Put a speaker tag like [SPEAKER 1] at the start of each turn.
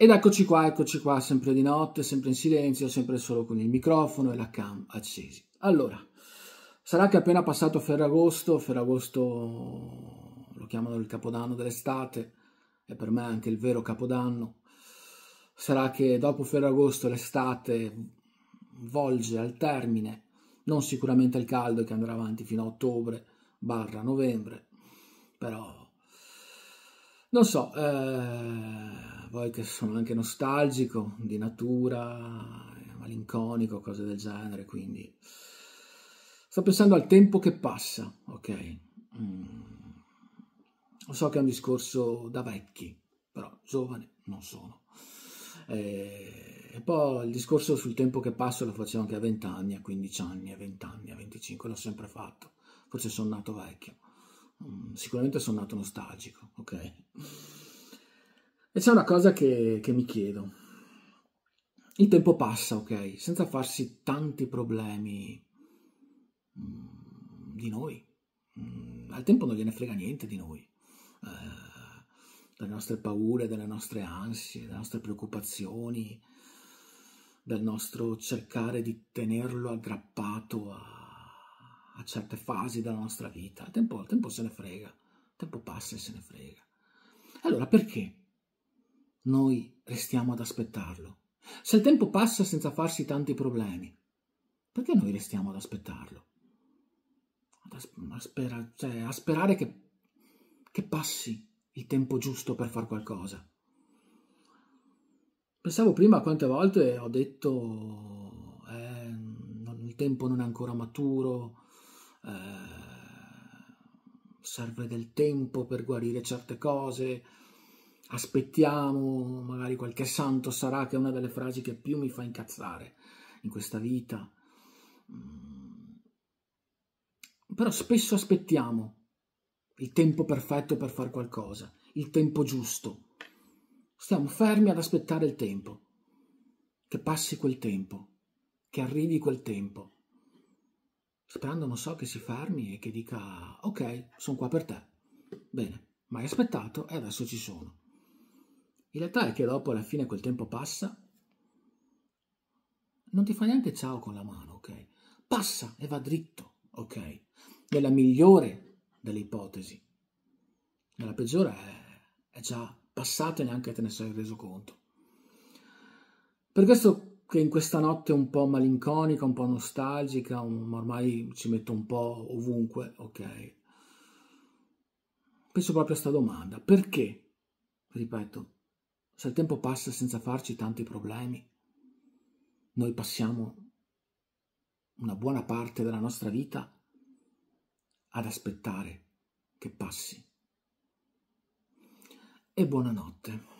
[SPEAKER 1] Ed eccoci qua, eccoci qua, sempre di notte, sempre in silenzio, sempre solo con il microfono e la cam accesi. Allora, sarà che appena passato Ferragosto, Ferragosto lo chiamano il capodanno dell'estate, e per me anche il vero capodanno, sarà che dopo Ferragosto l'estate volge al termine, non sicuramente al caldo che andrà avanti fino a ottobre, barra novembre, però non so, eh, poi che sono anche nostalgico, di natura, malinconico, cose del genere, quindi... Sto pensando al tempo che passa, ok? Mm. So che è un discorso da vecchi, però giovane non sono. Eh, e, poi il discorso sul tempo che passa lo facevo anche a 20 anni, a 15 anni, a 20 anni, a 25, l'ho sempre fatto. Forse sono nato vecchio. Mm, sicuramente sono nato nostalgico, ok? E c'è una cosa che, che mi chiedo. Il tempo passa, ok, senza farsi tanti problemi mm, di noi. Mm, al tempo non gliene frega niente di noi, eh, delle nostre paure, delle nostre ansie, delle nostre preoccupazioni, del nostro cercare di tenerlo aggrappato a, a certe fasi della nostra vita. Al tempo, il tempo se ne frega, il tempo passa e se ne frega. Allora perché? noi restiamo ad aspettarlo? Se il tempo passa senza farsi tanti problemi, perché noi restiamo ad aspettarlo? A, spera, cioè, a sperare che, che passi il tempo giusto per fare qualcosa. Pensavo prima quante volte ho detto eh, non, il tempo non è ancora maturo, eh, serve del tempo per guarire certe cose, aspettiamo magari qualche santo sarà che è una delle frasi che più mi fa incazzare in questa vita mm. però spesso aspettiamo il tempo perfetto per fare qualcosa il tempo giusto stiamo fermi ad aspettare il tempo che passi quel tempo che arrivi quel tempo sperando non so che si fermi e che dica ok sono qua per te bene ma hai aspettato e adesso ci sono in realtà è che dopo alla fine quel tempo passa, non ti fa neanche ciao con la mano, ok? Passa e va dritto, ok? Nella migliore delle ipotesi, nella peggiore è, è già passato e neanche te ne sei reso conto. Per questo che in questa notte un po' malinconica, un po' nostalgica, un, ormai ci metto un po' ovunque, ok? Penso proprio a questa domanda. Perché? Ripeto, se il tempo passa senza farci tanti problemi, noi passiamo una buona parte della nostra vita ad aspettare che passi. E buonanotte.